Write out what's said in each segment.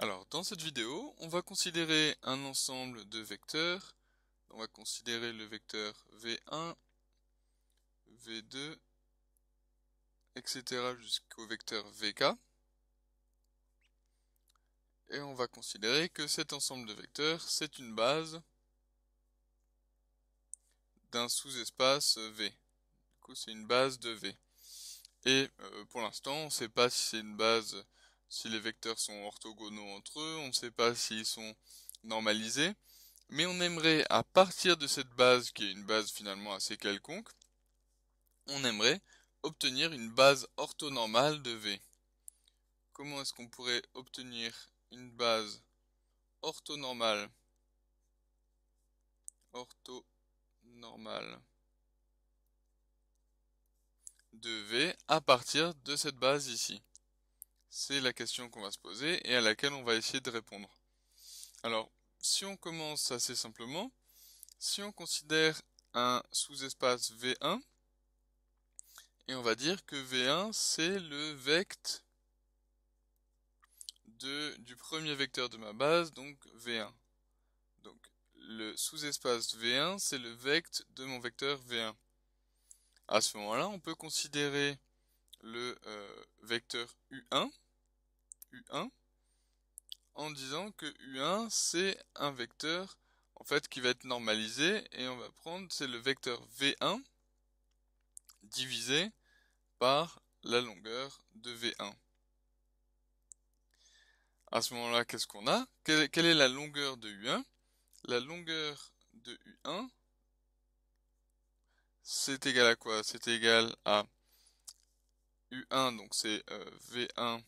Alors, dans cette vidéo, on va considérer un ensemble de vecteurs. On va considérer le vecteur V1, V2, etc. jusqu'au vecteur VK. Et on va considérer que cet ensemble de vecteurs, c'est une base d'un sous-espace V. Du coup, c'est une base de V. Et euh, pour l'instant, on ne sait pas si c'est une base si les vecteurs sont orthogonaux entre eux, on ne sait pas s'ils sont normalisés, mais on aimerait, à partir de cette base, qui est une base finalement assez quelconque, on aimerait obtenir une base orthonormale de V. Comment est-ce qu'on pourrait obtenir une base orthonormale de V à partir de cette base ici c'est la question qu'on va se poser et à laquelle on va essayer de répondre. Alors, si on commence assez simplement, si on considère un sous-espace V1, et on va dire que V1 c'est le vecte de, du premier vecteur de ma base, donc V1. Donc le sous-espace V1 c'est le vecte de mon vecteur V1. À ce moment-là, on peut considérer le euh, vecteur U1 U1 en disant que U1 c'est un vecteur en fait qui va être normalisé et on va prendre c'est le vecteur V1 divisé par la longueur de V1. À ce moment-là, qu'est-ce qu'on a Quelle est la longueur de U1 La longueur de U1, c'est égal à quoi C'est égal à U1, donc c'est euh, V1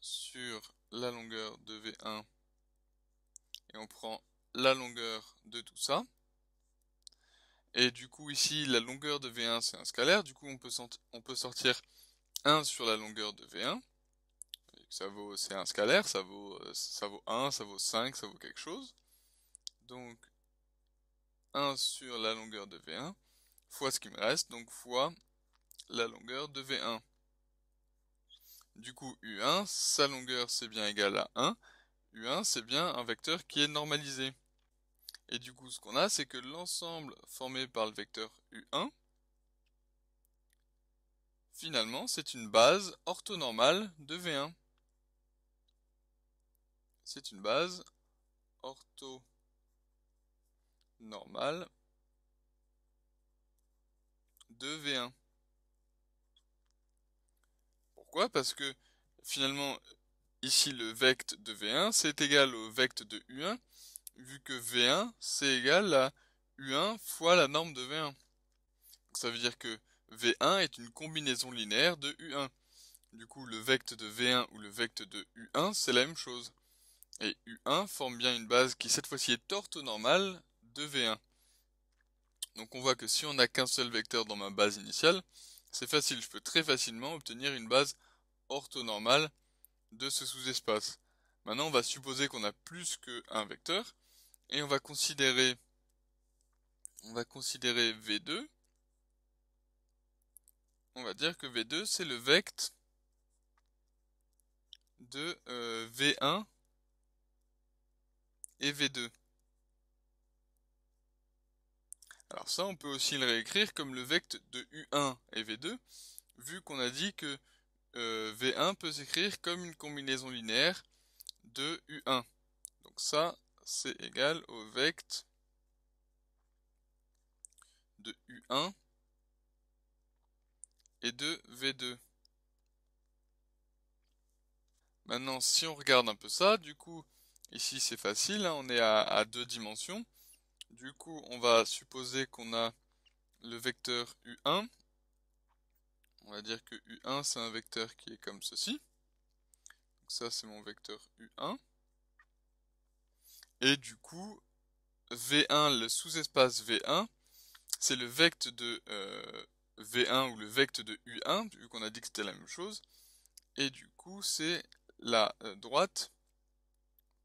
sur la longueur de V1 et on prend la longueur de tout ça. Et du coup ici la longueur de V1 c'est un scalaire, du coup on peut, sortir 1 sur la longueur de V1. Ça vaut c'est un scalaire, ça vaut ça vaut 1, ça vaut 5, ça vaut quelque chose. Donc 1 sur la longueur de V1 fois ce qui me reste, donc fois la longueur de V1. Du coup, U1, sa longueur c'est bien égal à 1. U1 c'est bien un vecteur qui est normalisé. Et du coup, ce qu'on a, c'est que l'ensemble formé par le vecteur U1, finalement, c'est une base orthonormale de V1. C'est une base orthonormale de V1. Pourquoi Parce que finalement, ici le vect de V1, c'est égal au vect de U1, vu que V1, c'est égal à U1 fois la norme de V1. ça veut dire que V1 est une combinaison linéaire de U1. Du coup, le vect de V1 ou le vect de U1, c'est la même chose. Et U1 forme bien une base qui cette fois-ci est orthonormale de V1. Donc on voit que si on n'a qu'un seul vecteur dans ma base initiale, c'est facile, je peux très facilement obtenir une base orthonormale de ce sous-espace. Maintenant, on va supposer qu'on a plus qu'un vecteur, et on va considérer, on va considérer V2, on va dire que V2 c'est le vect de euh, V1 et V2. Alors ça, on peut aussi le réécrire comme le vect de U1 et V2, vu qu'on a dit que euh, V1 peut s'écrire comme une combinaison linéaire de U1. Donc ça, c'est égal au vect de U1 et de V2. Maintenant, si on regarde un peu ça, du coup, ici c'est facile, hein, on est à deux dimensions. Du coup, on va supposer qu'on a le vecteur U1. On va dire que U1, c'est un vecteur qui est comme ceci. Donc ça, c'est mon vecteur U1. Et du coup, V1, le sous-espace V1, c'est le vecteur de euh, V1 ou le vecteur de U1, vu qu'on a dit que c'était la même chose. Et du coup, c'est la euh, droite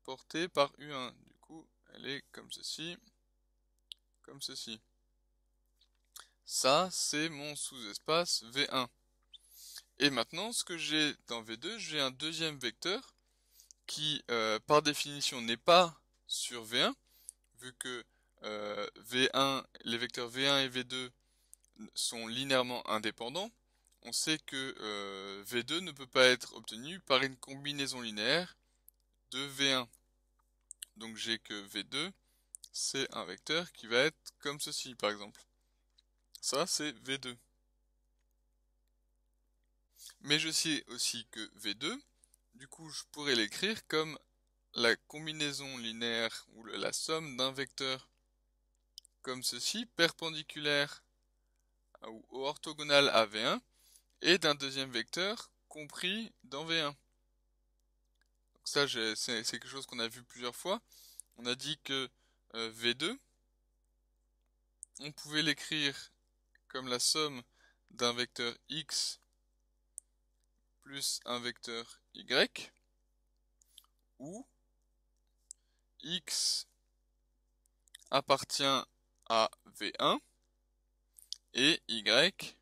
portée par U1. Du coup, elle est comme ceci comme ceci. Ça, c'est mon sous-espace V1. Et maintenant, ce que j'ai dans V2, j'ai un deuxième vecteur qui, euh, par définition, n'est pas sur V1, vu que euh, V1, les vecteurs V1 et V2 sont linéairement indépendants. On sait que euh, V2 ne peut pas être obtenu par une combinaison linéaire de V1. Donc j'ai que V2 c'est un vecteur qui va être comme ceci par exemple. Ça c'est V2. Mais je sais aussi que V2, du coup je pourrais l'écrire comme la combinaison linéaire ou la somme d'un vecteur comme ceci, perpendiculaire ou orthogonal à V1 et d'un deuxième vecteur compris dans V1. ça c'est quelque chose qu'on a vu plusieurs fois. On a dit que euh, V2, on pouvait l'écrire comme la somme d'un vecteur x plus un vecteur y, où x appartient à V1 et y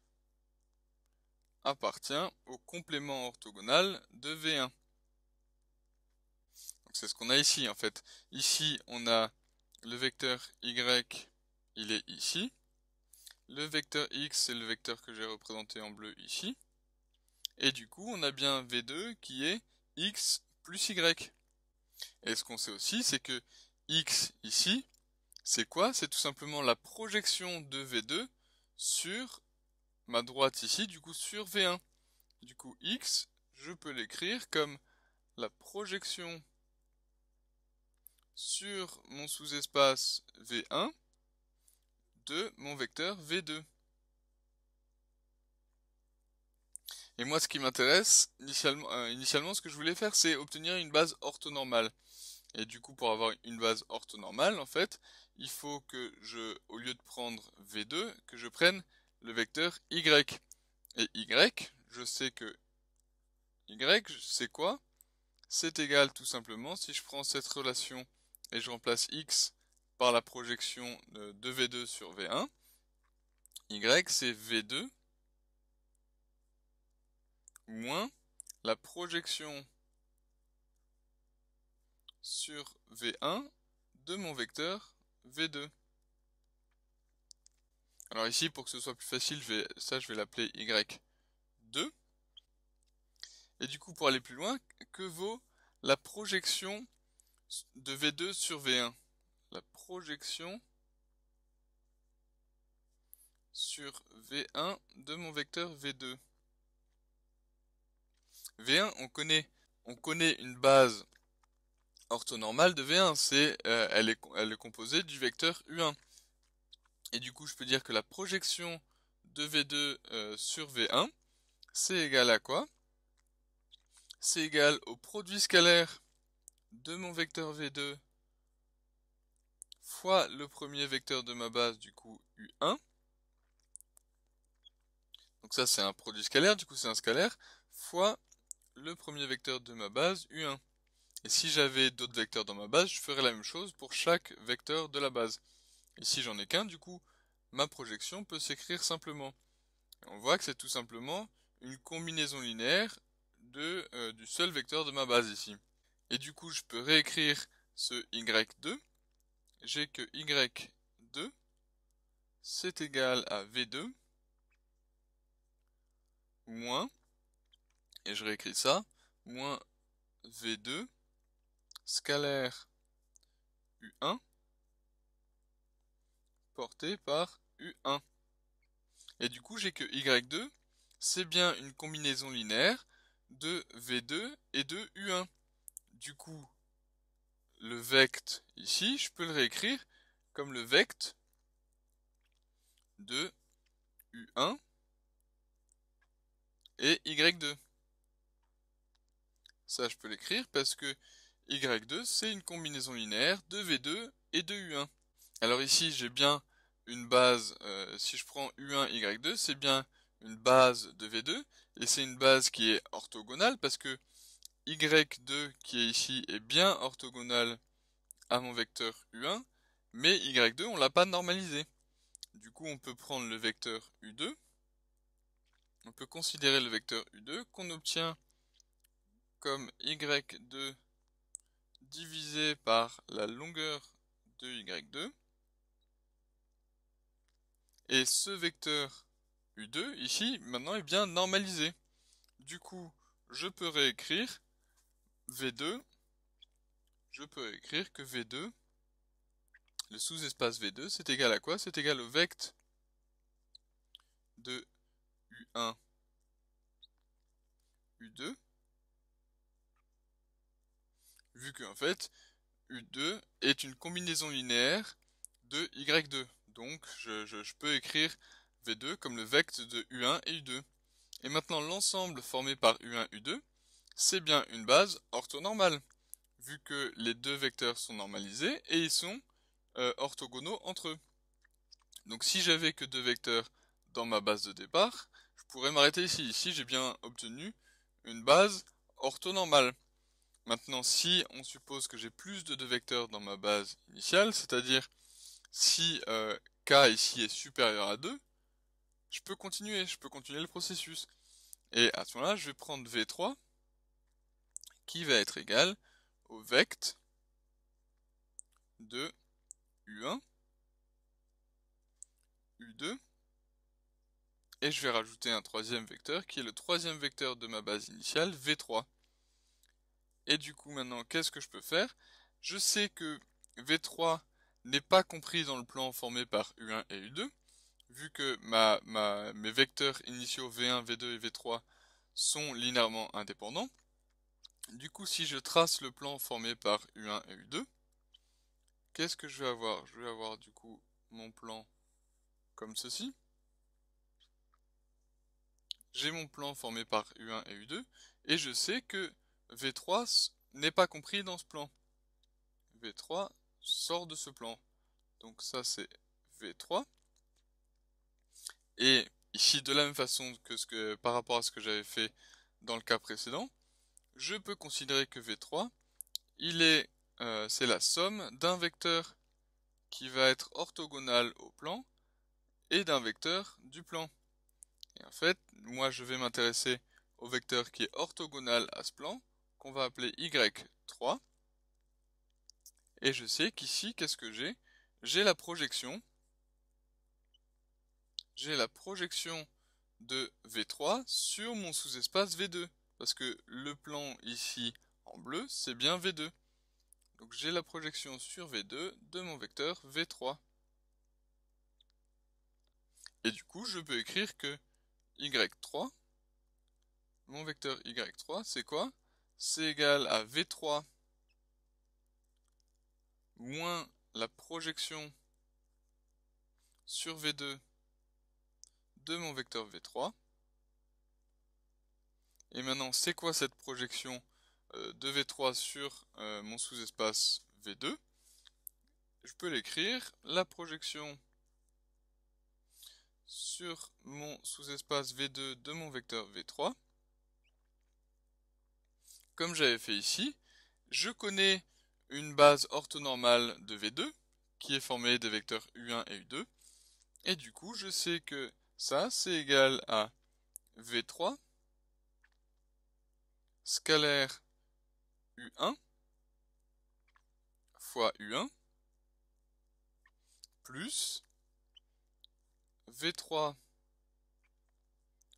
appartient au complément orthogonal de V1. C'est ce qu'on a ici en fait. Ici on a le vecteur y, il est ici. Le vecteur x, c'est le vecteur que j'ai représenté en bleu ici. Et du coup, on a bien v2 qui est x plus y. Et ce qu'on sait aussi, c'est que x ici, c'est quoi C'est tout simplement la projection de v2 sur ma droite ici, du coup sur v1. Du coup, x, je peux l'écrire comme la projection sur mon sous-espace V1 de mon vecteur V2. Et moi, ce qui m'intéresse, initialement, euh, initialement, ce que je voulais faire, c'est obtenir une base orthonormale. Et du coup, pour avoir une base orthonormale, en fait, il faut que je, au lieu de prendre V2, que je prenne le vecteur Y. Et Y, je sais que Y, c'est quoi C'est égal tout simplement, si je prends cette relation et je remplace x par la projection de V2 sur V1. Y, c'est V2 moins la projection sur V1 de mon vecteur V2. Alors ici, pour que ce soit plus facile, vais, ça je vais l'appeler Y2. Et du coup, pour aller plus loin, que vaut la projection de V2 sur V1. La projection sur V1 de mon vecteur V2. V1, on connaît, on connaît une base orthonormale de V1, c'est, euh, elle, est, elle est composée du vecteur U1. Et du coup, je peux dire que la projection de V2 euh, sur V1, c'est égal à quoi C'est égal au produit scalaire de mon vecteur V2 fois le premier vecteur de ma base, du coup U1. Donc ça c'est un produit scalaire, du coup c'est un scalaire, fois le premier vecteur de ma base, U1. Et si j'avais d'autres vecteurs dans ma base, je ferais la même chose pour chaque vecteur de la base. Et si j'en ai qu'un, du coup, ma projection peut s'écrire simplement. on voit que c'est tout simplement une combinaison linéaire de, euh, du seul vecteur de ma base ici. Et du coup, je peux réécrire ce y2. J'ai que y2, c'est égal à v2, moins, et je réécris ça, moins v2, scalaire u1, porté par u1. Et du coup, j'ai que y2, c'est bien une combinaison linéaire de v2 et de u1 du coup, le vect ici, je peux le réécrire comme le vect de U1 et Y2. Ça, je peux l'écrire parce que Y2, c'est une combinaison linéaire de V2 et de U1. Alors ici, j'ai bien une base, euh, si je prends U1, Y2, c'est bien une base de V2, et c'est une base qui est orthogonale parce que y2 qui est ici est bien orthogonal à mon vecteur u1, mais y2 on l'a pas normalisé. Du coup on peut prendre le vecteur u2, on peut considérer le vecteur u2 qu'on obtient comme y2 divisé par la longueur de y2. Et ce vecteur u2 ici maintenant est bien normalisé. Du coup je peux réécrire V2, je peux écrire que V2, le sous-espace V2, c'est égal à quoi C'est égal au vect de U1, U2, vu qu'en fait, U2 est une combinaison linéaire de Y2. Donc, je, je peux écrire V2 comme le vect de U1 et U2. Et maintenant, l'ensemble formé par U1, U2, c'est bien une base orthonormale, vu que les deux vecteurs sont normalisés et ils sont euh, orthogonaux entre eux. Donc si j'avais que deux vecteurs dans ma base de départ, je pourrais m'arrêter ici. Ici, j'ai bien obtenu une base orthonormale. Maintenant, si on suppose que j'ai plus de deux vecteurs dans ma base initiale, c'est-à-dire si euh, k ici est supérieur à 2, je peux continuer, je peux continuer le processus. Et à ce moment-là, je vais prendre V3, qui va être égal au vect de U1, U2, et je vais rajouter un troisième vecteur qui est le troisième vecteur de ma base initiale, V3. Et du coup maintenant, qu'est-ce que je peux faire Je sais que V3 n'est pas compris dans le plan formé par U1 et U2, vu que mes vecteurs initiaux V1, V2 et V3 sont linéairement indépendants, du coup, si je trace le plan formé par U1 et U2, qu'est-ce que je vais avoir Je vais avoir du coup mon plan comme ceci. J'ai mon plan formé par U1 et U2, et je sais que V3 n'est pas compris dans ce plan. V3 sort de ce plan. Donc ça c'est V3. Et ici de la même façon que, par rapport à ce que j'avais fait dans le cas précédent, je peux considérer que V3, il est, euh, c'est la somme d'un vecteur qui va être orthogonal au plan et d'un vecteur du plan. Et en fait, moi je vais m'intéresser au vecteur qui est orthogonal à ce plan, qu'on va appeler Y3. Et je sais qu'ici, qu'est-ce que j'ai J'ai la projection. J'ai la projection de V3 sur mon sous-espace V2 parce que le plan ici en bleu, c'est bien V2. Donc j'ai la projection sur V2 de mon vecteur V3. Et du coup, je peux écrire que Y3, mon vecteur Y3, c'est quoi C'est égal à V3 moins la projection sur V2 de mon vecteur V3 et maintenant, c'est quoi cette projection euh, de V3 sur euh, mon sous-espace V2 Je peux l'écrire. La projection sur mon sous-espace V2 de mon vecteur V3. Comme j'avais fait ici, je connais une base orthonormale de V2 qui est formée des vecteurs U1 et U2. Et du coup, je sais que ça, c'est égal à V3 scalaire U1 fois U1 plus V3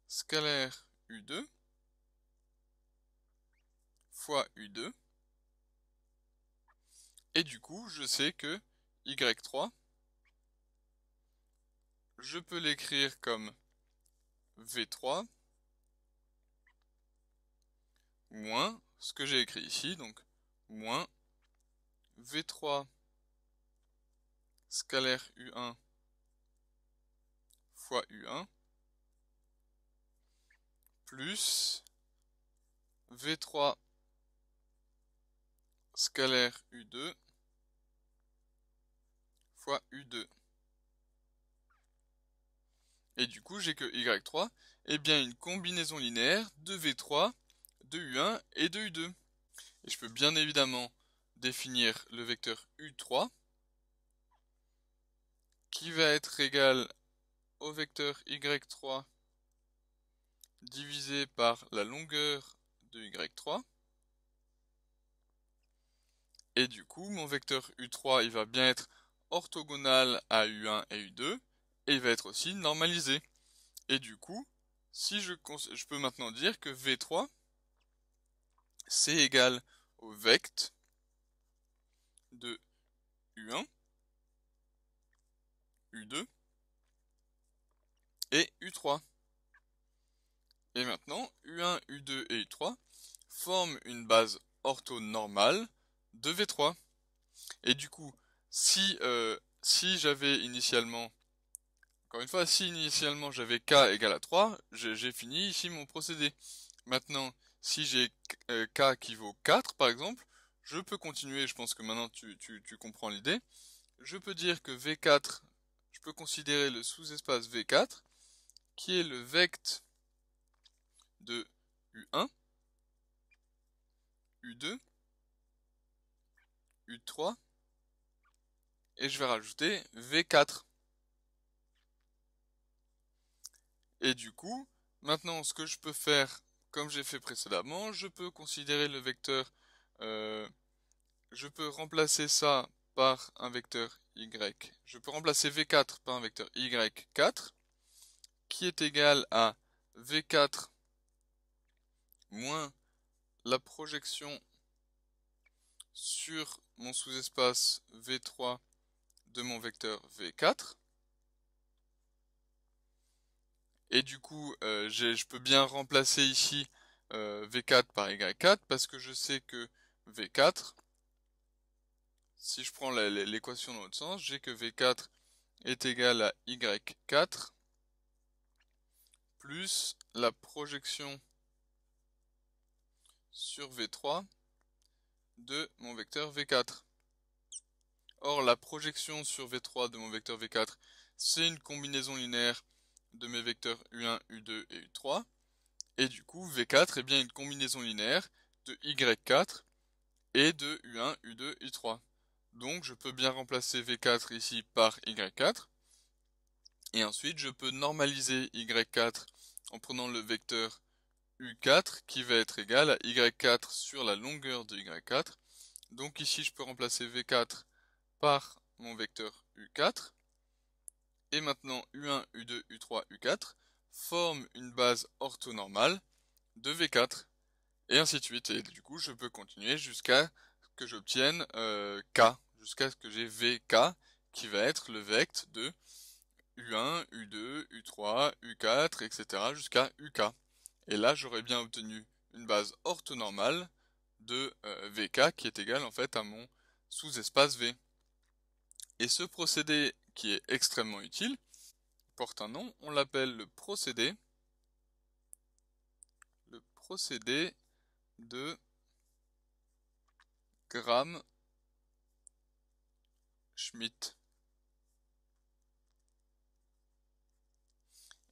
scalaire U2 fois U2 et du coup je sais que Y3 je peux l'écrire comme V3 moins ce que j'ai écrit ici, donc moins V3 scalaire U1 fois U1 plus V3 scalaire U2 fois U2. Et du coup, j'ai que Y3 est bien une combinaison linéaire de V3 de U1 et de U2. Et je peux bien évidemment définir le vecteur U3 qui va être égal au vecteur Y3 divisé par la longueur de Y3. Et du coup, mon vecteur U3, il va bien être orthogonal à U1 et U2, et il va être aussi normalisé. Et du coup, si je, je peux maintenant dire que V3, c'est égal au vect de U1, U2 et U3. Et maintenant, U1, U2 et U3 forment une base orthonormale de V3. Et du coup, si, euh, si j'avais initialement, encore une fois, si initialement j'avais K égale à 3, j'ai fini ici mon procédé. Maintenant, si j'ai K euh, qui vaut 4, par exemple, je peux continuer, je pense que maintenant tu, comprends l'idée. Je peux dire que V4, je peux considérer le sous-espace V4, qui est le vect de U1, U2, U3, et je vais rajouter V4. Et du coup, maintenant ce que je peux faire comme j'ai fait précédemment, je peux considérer le vecteur, euh, je peux remplacer ça par un vecteur y. Je peux remplacer v4 par un vecteur y4, qui est égal à v4 moins la projection sur mon sous-espace v3 de mon vecteur v4 Et du coup, euh, je peux bien remplacer ici euh, V4 par Y4 parce que je sais que V4, si je prends l'équation dans l'autre sens, j'ai que V4 est égal à Y4 plus la projection sur V3 de mon vecteur V4. Or, la projection sur V3 de mon vecteur V4, c'est une combinaison linéaire de mes vecteurs U1, U2 et U3. Et du coup, V4 est eh bien une combinaison linéaire de Y4 et de U1, U2, U3. Donc je peux bien remplacer V4 ici par Y4. Et ensuite, je peux normaliser Y4 en prenant le vecteur U4 qui va être égal à Y4 sur la longueur de Y4. Donc ici, je peux remplacer V4 par mon vecteur U4 et maintenant U1, U2, U3, U4 forment une base orthonormale de V4 et ainsi de suite. Et du coup, je peux continuer jusqu'à ce que j'obtienne euh, K, jusqu'à ce que j'ai VK qui va être le vect de U1, U2, U3, U4, etc. jusqu'à UK. Et là, j'aurais bien obtenu une base orthonormale de euh, VK qui est égale en fait à mon sous-espace V. Et ce procédé qui est extrêmement utile, porte un nom, on l'appelle le procédé, le procédé de Gram Schmidt.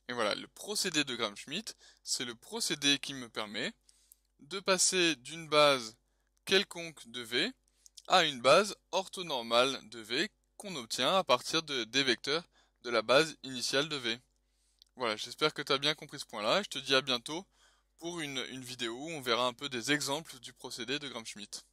Et voilà, le procédé de Gram Schmidt, c'est le procédé qui me permet de passer d'une base quelconque de V à une base orthonormale de V qu'on obtient à partir de, des vecteurs de la base initiale de V. Voilà, j'espère que tu as bien compris ce point-là, je te dis à bientôt pour une, une vidéo où on verra un peu des exemples du procédé de Gram-Schmidt.